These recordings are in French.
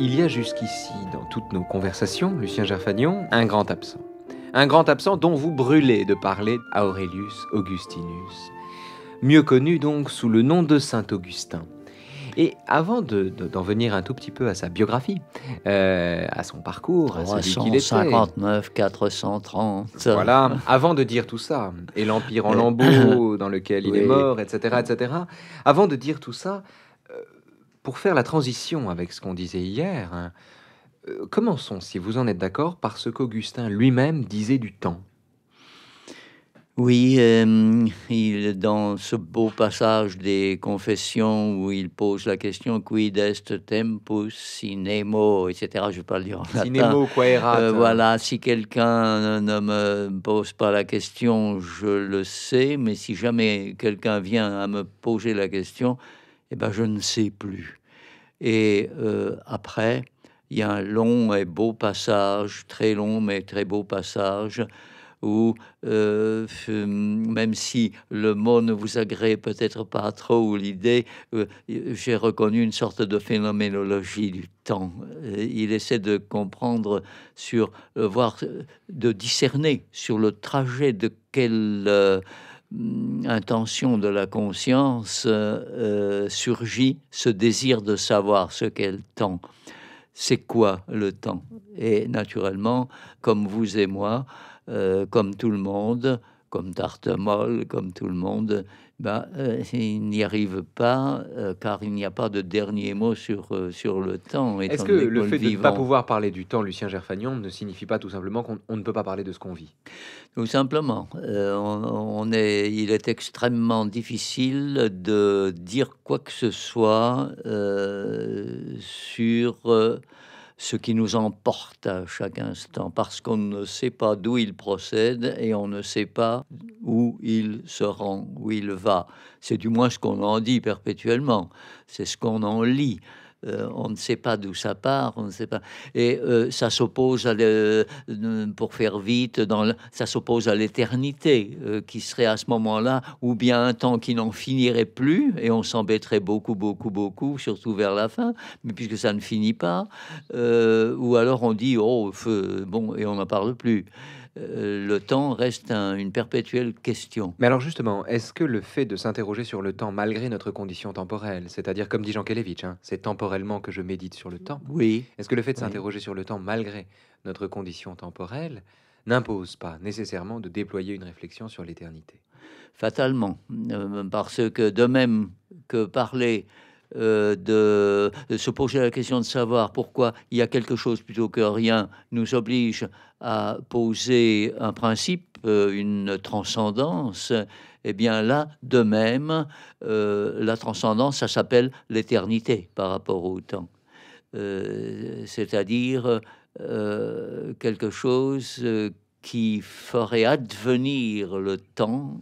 il y a jusqu'ici, dans toutes nos conversations, Lucien Gerfagnon, un grand absent. Un grand absent dont vous brûlez de parler à Aurelius Augustinus, mieux connu donc sous le nom de Saint Augustin. Et avant d'en de, venir un tout petit peu à sa biographie, euh, à son parcours, à celui qu'il 59, 430. Voilà, avant de dire tout ça, et l'Empire en lambeaux dans lequel il est mort, etc., etc., avant de dire tout ça, pour faire la transition avec ce qu'on disait hier, hein, euh, commençons, si vous en êtes d'accord, par ce qu'Augustin lui-même disait du temps. Oui, euh, il, dans ce beau passage des Confessions où il pose la question quid est tempus sine etc. Je ne vais pas le dire en latin. quoi euh, Voilà, si quelqu'un ne me pose pas la question, je le sais, mais si jamais quelqu'un vient à me poser la question, eh ben, je ne sais plus. Et euh, après, il y a un long et beau passage, très long mais très beau passage, où euh, même si le mot ne vous agrée peut-être pas trop ou l'idée, euh, j'ai reconnu une sorte de phénoménologie du temps. Il essaie de comprendre sur, voire de discerner sur le trajet de quel euh, intention de la conscience euh, euh, surgit ce désir de savoir ce qu'est le temps. C'est quoi le temps Et naturellement, comme vous et moi, comme tout le monde, comme Tartemol, comme tout le monde, ben, euh, il n'y arrive pas euh, car il n'y a pas de dernier mot sur, euh, sur le temps. Est-ce que le fait de ne pas pouvoir parler du temps, Lucien Gerfagnon, ne signifie pas tout simplement qu'on ne peut pas parler de ce qu'on vit Tout simplement. On, est, il est extrêmement difficile de dire quoi que ce soit sur ce qui nous emporte à chaque instant, parce qu'on ne sait pas d'où il procède et on ne sait pas où il se rend, où il va. C'est du moins ce qu'on en dit perpétuellement, c'est ce qu'on en lit. Euh, on ne sait pas d'où ça part, on ne sait pas. Et euh, ça s'oppose à, euh, pour faire vite, ça s'oppose à l'éternité qui serait à ce moment-là, ou bien un temps qui n'en finirait plus, et on s'embêterait beaucoup, beaucoup, beaucoup, surtout vers la fin, mais puisque ça ne finit pas, ou alors on dit oh feu, bon, et on n'en parle plus. Euh, le temps reste une perpétuelle question. Mais alors justement, est-ce que le fait de s'interroger sur le temps malgré notre condition temporelle, c'est-à-dire comme dit Jean Kelevitch, hein, c'est temporellement que je médite sur le temps, oui. est-ce que le fait de s'interroger sur le temps malgré notre condition temporelle n'impose pas nécessairement de déployer une réflexion sur l'éternité Fatalement, euh, parce que de même que parler euh, de, se poser la question de savoir pourquoi il y a quelque chose plutôt que rien nous oblige à poser un principe, euh, une transcendance, et eh bien là, de même, euh, la transcendance, ça s'appelle l'éternité par rapport au temps. C'est-à-dire quelque chose qui ferait advenir le temps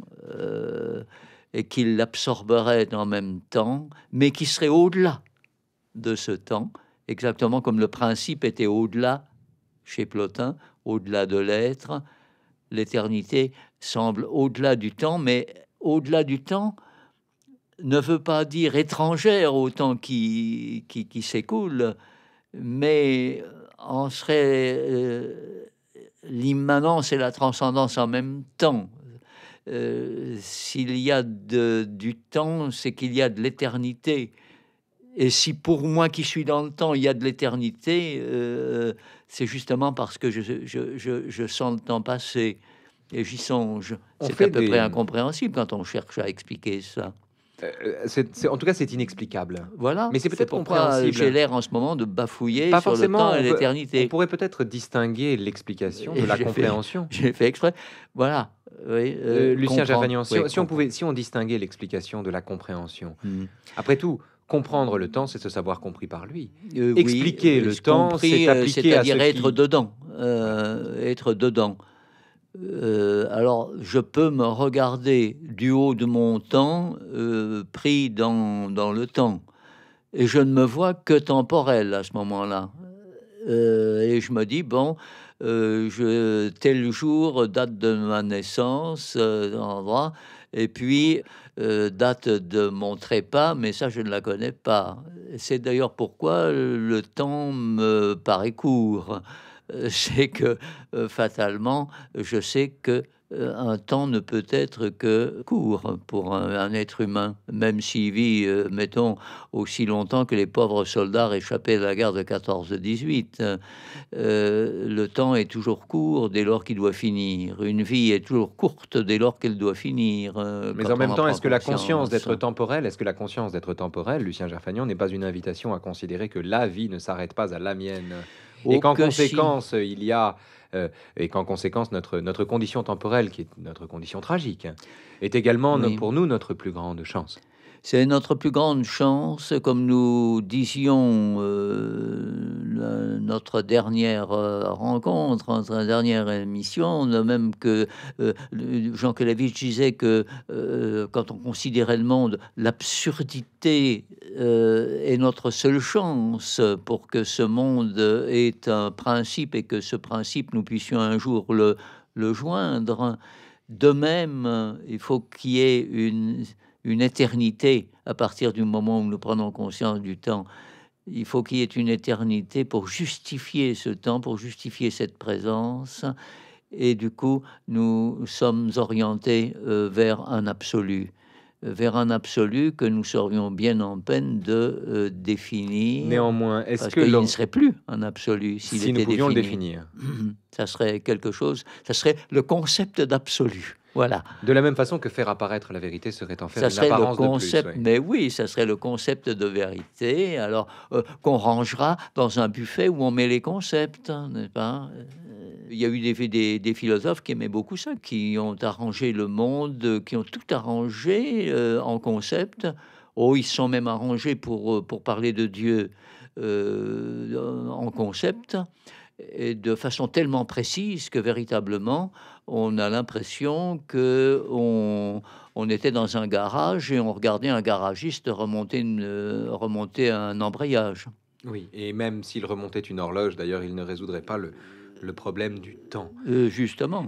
et qu'il l'absorberait en même temps, mais qui serait au-delà de ce temps, exactement comme le principe était au-delà chez Plotin, au-delà de l'être. L'éternité semble au-delà du temps, mais au-delà du temps ne veut pas dire étrangère au temps qui, qui, s'écoule, mais en serait euh, l'immanence et la transcendance en même temps, euh, s'il y a du temps, c'est qu'il y a de l'éternité. Et si pour moi qui suis dans le temps, il y a de l'éternité, euh, c'est justement parce que je, sens le temps passer et j'y songe. C'est à peu près incompréhensible quand on cherche à expliquer ça. Euh, en tout cas, c'est inexplicable. Voilà. Mais c'est peut-être compréhensible. J'ai l'air en ce moment de bafouiller le temps et l'éternité. On pourrait peut-être distinguer l'explication de la compréhension. j'ai fait exprès. Voilà. Euh, euh, Lucien Javagnon, si, on pouvait, si on distinguait l'explication de la compréhension. Hmm. Après tout, comprendre le temps, c'est se savoir compris par lui. Expliquer le temps, c'est appliquer à dire être dedans, être dedans. Euh, alors je peux me regarder du haut de mon temps, euh, pris dans, le temps. Et je ne me vois que temporel à ce moment-là. Euh, et je me dis, bon, je, tel jour, date de ma naissance, et puis date de mon trépas, mais ça, je ne la connais pas. C'est d'ailleurs pourquoi le temps me paraît court. Euh, c'est que euh, fatalement, je sais que euh, un temps ne peut être que court pour un, être humain, même s'il vit, mettons, aussi longtemps que les pauvres soldats échappés de la guerre de 14-18. le temps est toujours court dès lors qu'il doit finir. Une vie est toujours courte dès lors qu'elle doit finir. Mais en même temps, est-ce que la conscience d'être temporel, est-ce que la conscience d'être temporel, Lucien Gerfagnon, n'est pas une invitation à considérer que la vie ne s'arrête pas à la mienne et qu'en conséquence, euh, il y a euh, et qu'en conséquence, notre, notre condition temporelle, qui est notre condition tragique, hein, est également pour nous notre plus grande chance. C'est notre plus grande chance, comme nous disions euh, notre dernière rencontre, notre dernière émission, même que jean Jean Kelevich disait que quand on considérait le monde, l'absurdité euh, est notre seule chance pour que ce monde ait un principe et que ce principe nous puissions un jour le, joindre. De même, il faut qu'il y ait une, éternité à partir du moment où nous prenons conscience du temps. Il faut qu'il y ait une éternité pour justifier ce temps, pour justifier cette présence. Et du coup, nous sommes orientés euh, vers un absolu vers un absolu que nous serions bien en peine de euh, définir. Néanmoins, est-ce qu'il ne serait plus un absolu s'il si était nous pouvions le définir Ça serait quelque chose. Ça serait le concept d'absolu. Voilà. De la même façon que faire apparaître la vérité serait en fait ça le concept, Mais oui, ça serait le concept de vérité. Alors euh, qu'on rangera dans un buffet où on met les concepts, hein, n'est-ce pas il y a eu des, des, philosophes qui aimaient beaucoup ça, qui ont arrangé le monde, qui ont tout arrangé euh, en concept. Oh, ils sont même arrangés pour, euh, pour parler de Dieu euh, en concept, et de façon tellement précise que véritablement, on a l'impression que on, était dans un garage et on regardait un garagiste remonter, une, remonter un embrayage. Oui, et même s'il remontait une horloge, d'ailleurs, il ne résoudrait pas le, le problème du temps. Euh, justement.